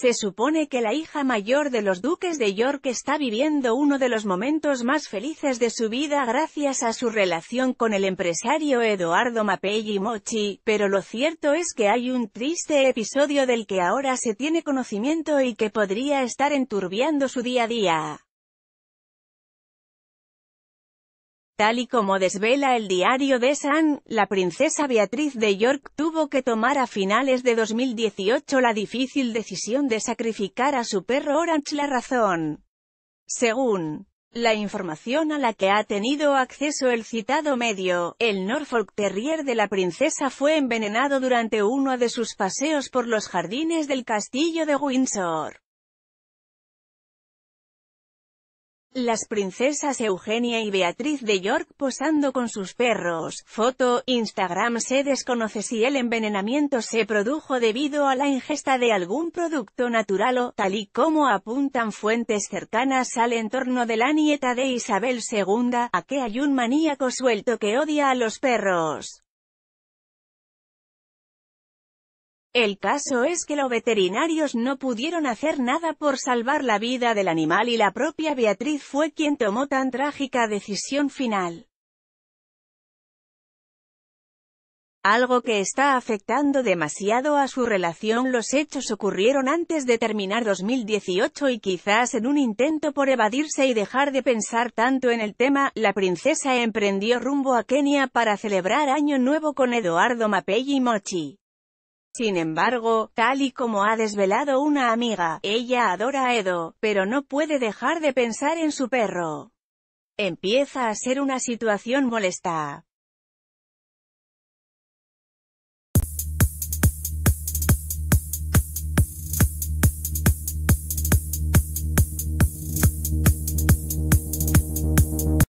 Se supone que la hija mayor de los duques de York está viviendo uno de los momentos más felices de su vida gracias a su relación con el empresario Eduardo Mapelli Mochi, pero lo cierto es que hay un triste episodio del que ahora se tiene conocimiento y que podría estar enturbiando su día a día. Tal y como desvela el diario de San, la princesa Beatriz de York tuvo que tomar a finales de 2018 la difícil decisión de sacrificar a su perro Orange la razón. Según la información a la que ha tenido acceso el citado medio, el Norfolk Terrier de la princesa fue envenenado durante uno de sus paseos por los jardines del castillo de Windsor. Las princesas Eugenia y Beatriz de York posando con sus perros. Foto, Instagram se desconoce si el envenenamiento se produjo debido a la ingesta de algún producto natural o, tal y como apuntan fuentes cercanas al entorno de la nieta de Isabel II, a que hay un maníaco suelto que odia a los perros. El caso es que los veterinarios no pudieron hacer nada por salvar la vida del animal y la propia Beatriz fue quien tomó tan trágica decisión final. Algo que está afectando demasiado a su relación los hechos ocurrieron antes de terminar 2018 y quizás en un intento por evadirse y dejar de pensar tanto en el tema, la princesa emprendió rumbo a Kenia para celebrar Año Nuevo con Eduardo Mapei y Mochi. Sin embargo, tal y como ha desvelado una amiga, ella adora a Edo, pero no puede dejar de pensar en su perro. Empieza a ser una situación molesta.